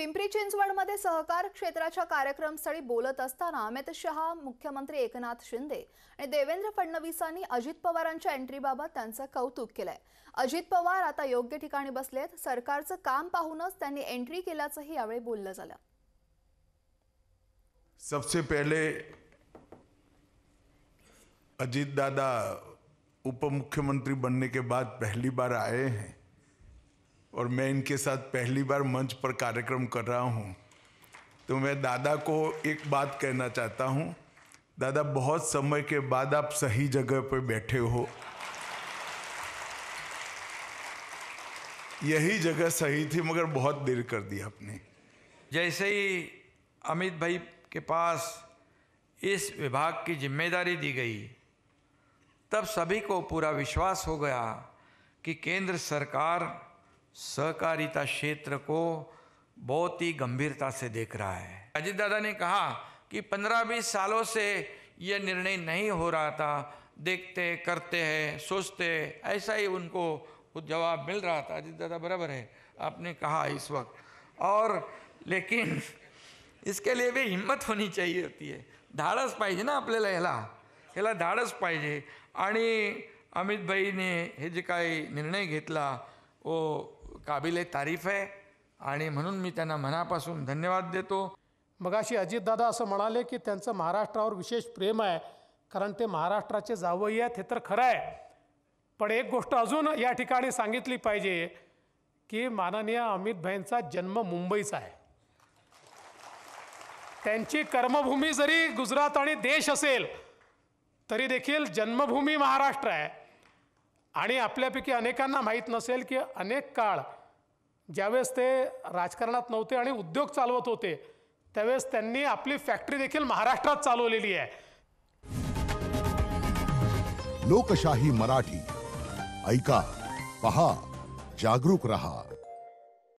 पिंपरी चिंचवडमध्ये सहकार क्षेत्राच्या स्थळी बोलत असताना अमित शहा मुख्यमंत्री एकनाथ शिंदे आणि देवेंद्र फडणवीसांनी अजित पवारांच्या एंट्रीबाबत त्यांचं कौतुक केलंय अजित पवार आता योग्य ठिकाणी बसलेत सरकारचं काम पाहूनच त्यांनी एंट्री केल्याचंही यावेळी बोललं झालं सबसे पहिले अजित दादा उपमुख्यमंत्री बनने के बाद पहली बार आए हैं और मैं इनके साथ पहली बार मंच पर कार्यक्रम कर रहा हूँ तो मैं दादा को एक बात कहना चाहता हूँ दादा बहुत समय के बाद आप सही जगह पर बैठे हो यही जगह सही थी मगर बहुत देर कर दी आपने जैसे ही अमित भाई के पास इस विभाग की जिम्मेदारी दी गई तब सभी को पूरा विश्वास हो गया कि केंद्र सरकार सहकारिता क्षेत्र को बहुत ही गंभीरता से देख रहा है अजीत दादा ने कहा कि पंद्रह बीस सालों से यह निर्णय नहीं हो रहा था देखते करते हैं सोचते ऐसा ही उनको जवाब मिल रहा था अजीत दादा बराबर है आपने कहा इस वक्त और लेकिन इसके लिए भी हिम्मत होनी चाहिए होती है धाडस पाइजे ना अपने हेला हेला धाडस पाइजे आ अमित ने हे जे का निर्णय घो काबिल तारीफ आहे आणि म्हणून मी त्यांना मनापासून धन्यवाद देतो मगाशी अजितदादा असं म्हणाले की त्यांचं महाराष्ट्रावर विशेष प्रेम आहे कारण ते महाराष्ट्राचे जावई आहेत हे तर खरं आहे पण एक गोष्ट अजून या ठिकाणी सांगितली पाहिजे की माननीय अमित भाईंचा जन्म मुंबईचा आहे त्यांची कर्मभूमी जरी गुजरात आणि देश असेल तरी देखील जन्मभूमी महाराष्ट्र आहे आणि आपल्यापैकी अनेकांना माहीत नसेल की अनेक काळ ज्यावेळेस ते राजकारणात नव्हते आणि उद्योग चालवत होते त्यावेळेस त्यांनी आपली फॅक्टरी देखील महाराष्ट्रात चालवलेली आहे लोकशाही मराठी ऐका पहा जागरूक रहा